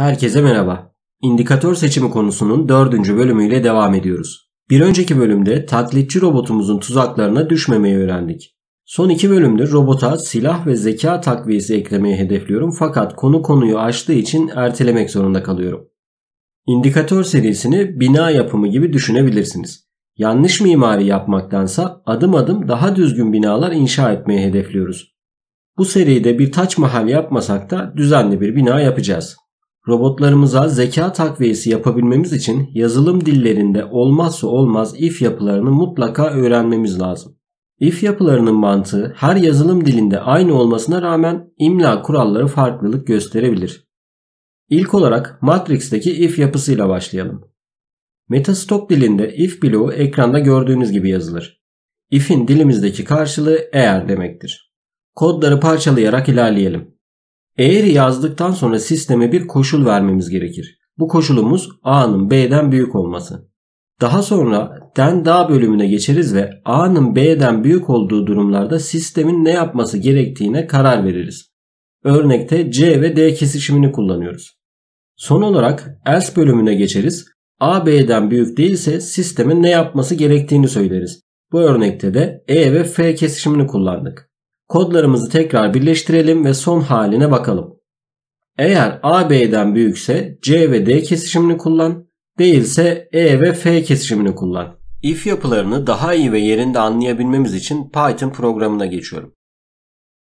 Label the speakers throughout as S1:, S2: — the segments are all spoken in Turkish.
S1: Herkese merhaba. İndikatör seçimi konusunun dördüncü bölümüyle devam ediyoruz. Bir önceki bölümde taklitçi robotumuzun tuzaklarına düşmemeyi öğrendik. Son iki bölümde robota silah ve zeka takviyesi eklemeyi hedefliyorum fakat konu konuyu açtığı için ertelemek zorunda kalıyorum. İndikatör serisini bina yapımı gibi düşünebilirsiniz. Yanlış mimari yapmaktansa adım adım daha düzgün binalar inşa etmeyi hedefliyoruz. Bu seride bir taç mahal yapmasak da düzenli bir bina yapacağız. Robotlarımıza zeka takviyesi yapabilmemiz için yazılım dillerinde olmazsa olmaz if yapılarını mutlaka öğrenmemiz lazım. If yapılarının mantığı her yazılım dilinde aynı olmasına rağmen imla kuralları farklılık gösterebilir. İlk olarak Matrix'teki if yapısıyla başlayalım. Metastock dilinde if bloğu ekranda gördüğünüz gibi yazılır. If'in dilimizdeki karşılığı eğer demektir. Kodları parçalayarak ilerleyelim. Eğer yazdıktan sonra sisteme bir koşul vermemiz gerekir. Bu koşulumuz A'nın B'den büyük olması. Daha sonra den daha bölümüne geçeriz ve A'nın B'den büyük olduğu durumlarda sistemin ne yapması gerektiğine karar veririz. Örnekte C ve D kesişimini kullanıyoruz. Son olarak else bölümüne geçeriz. A B'den büyük değilse sistemin ne yapması gerektiğini söyleriz. Bu örnekte de E ve F kesişimini kullandık. Kodlarımızı tekrar birleştirelim ve son haline bakalım. Eğer AB'den büyükse C ve D kesişimini kullan, değilse E ve F kesişimini kullan. If yapılarını daha iyi ve yerinde anlayabilmemiz için Python programına geçiyorum.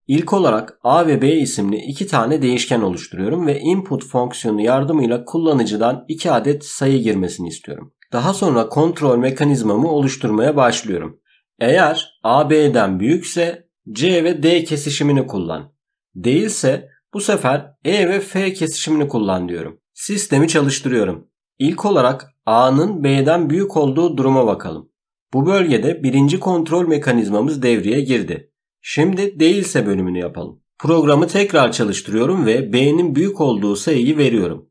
S1: İlk olarak A ve B isimli iki tane değişken oluşturuyorum ve input fonksiyonu yardımıyla kullanıcıdan iki adet sayı girmesini istiyorum. Daha sonra kontrol mekanizmamı oluşturmaya başlıyorum. Eğer AB'den büyükse C ve D kesişimini kullan. Değilse bu sefer E ve F kesişimini kullan diyorum. Sistemi çalıştırıyorum. İlk olarak A'nın B'den büyük olduğu duruma bakalım. Bu bölgede birinci kontrol mekanizmamız devreye girdi. Şimdi değilse bölümünü yapalım. Programı tekrar çalıştırıyorum ve B'nin büyük olduğu sayıyı veriyorum.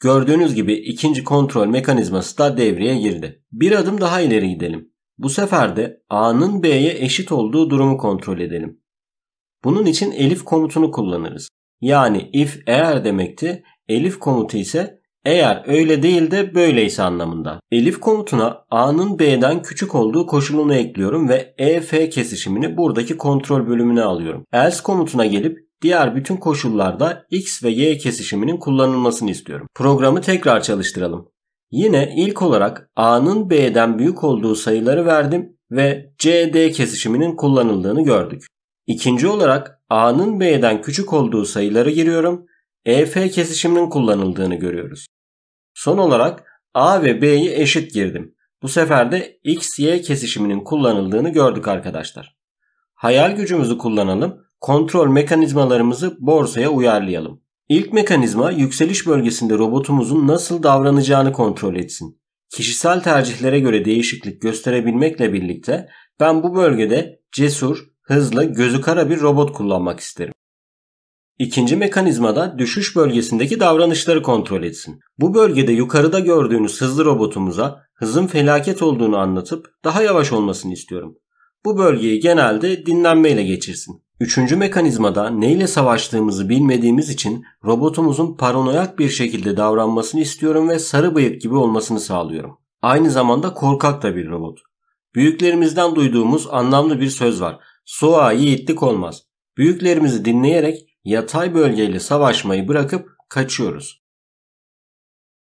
S1: Gördüğünüz gibi ikinci kontrol mekanizması da devreye girdi. Bir adım daha ileri gidelim. Bu sefer de A'nın B'ye eşit olduğu durumu kontrol edelim. Bunun için elif komutunu kullanırız. Yani if eğer demekti, elif komutu ise eğer öyle değil de böyleyse anlamında. Elif komutuna A'nın B'den küçük olduğu koşulunu ekliyorum ve EF kesişimini buradaki kontrol bölümüne alıyorum. Else komutuna gelip diğer bütün koşullarda X ve Y kesişiminin kullanılmasını istiyorum. Programı tekrar çalıştıralım. Yine ilk olarak A'nın B'den büyük olduğu sayıları verdim ve CD kesişiminin kullanıldığını gördük. İkinci olarak A'nın B'den küçük olduğu sayıları giriyorum. EF kesişiminin kullanıldığını görüyoruz. Son olarak A ve B'yi eşit girdim. Bu sefer de X, Y kesişiminin kullanıldığını gördük arkadaşlar. Hayal gücümüzü kullanalım, kontrol mekanizmalarımızı borsaya uyarlayalım. İlk mekanizma yükseliş bölgesinde robotumuzun nasıl davranacağını kontrol etsin. Kişisel tercihlere göre değişiklik gösterebilmekle birlikte ben bu bölgede cesur, hızlı, gözü kara bir robot kullanmak isterim. İkinci mekanizmada düşüş bölgesindeki davranışları kontrol etsin. Bu bölgede yukarıda gördüğünüz hızlı robotumuza hızın felaket olduğunu anlatıp daha yavaş olmasını istiyorum. Bu bölgeyi genelde dinlenmeyle geçirsin. Üçüncü mekanizmada neyle savaştığımızı bilmediğimiz için robotumuzun paranoyak bir şekilde davranmasını istiyorum ve sarı bıyık gibi olmasını sağlıyorum. Aynı zamanda korkak da bir robot. Büyüklerimizden duyduğumuz anlamlı bir söz var. Soğa yiğitlik olmaz. Büyüklerimizi dinleyerek yatay bölgeyle savaşmayı bırakıp kaçıyoruz.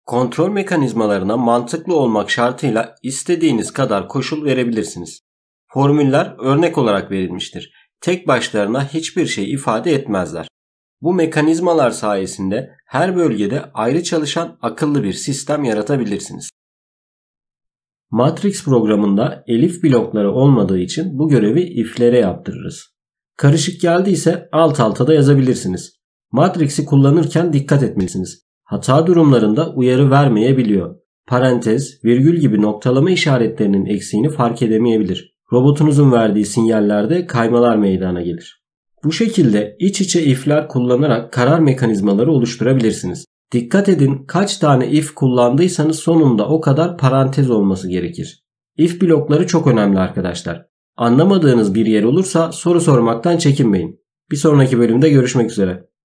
S1: Kontrol mekanizmalarına mantıklı olmak şartıyla istediğiniz kadar koşul verebilirsiniz. Formüller örnek olarak verilmiştir tek başlarına hiçbir şey ifade etmezler. Bu mekanizmalar sayesinde her bölgede ayrı çalışan akıllı bir sistem yaratabilirsiniz. Matrix programında elif blokları olmadığı için bu görevi iflere yaptırırız. Karışık geldiyse alt alta da yazabilirsiniz. Matrix'i kullanırken dikkat etmelisiniz. Hata durumlarında uyarı vermeyebiliyor. Parantez, virgül gibi noktalama işaretlerinin eksiğini fark edemeyebilir robotunuzun verdiği sinyallerde kaymalar meydana gelir. Bu şekilde iç içe if'ler kullanarak karar mekanizmaları oluşturabilirsiniz. Dikkat edin kaç tane if kullandıysanız sonunda o kadar parantez olması gerekir. If blokları çok önemli arkadaşlar. Anlamadığınız bir yer olursa soru sormaktan çekinmeyin. Bir sonraki bölümde görüşmek üzere.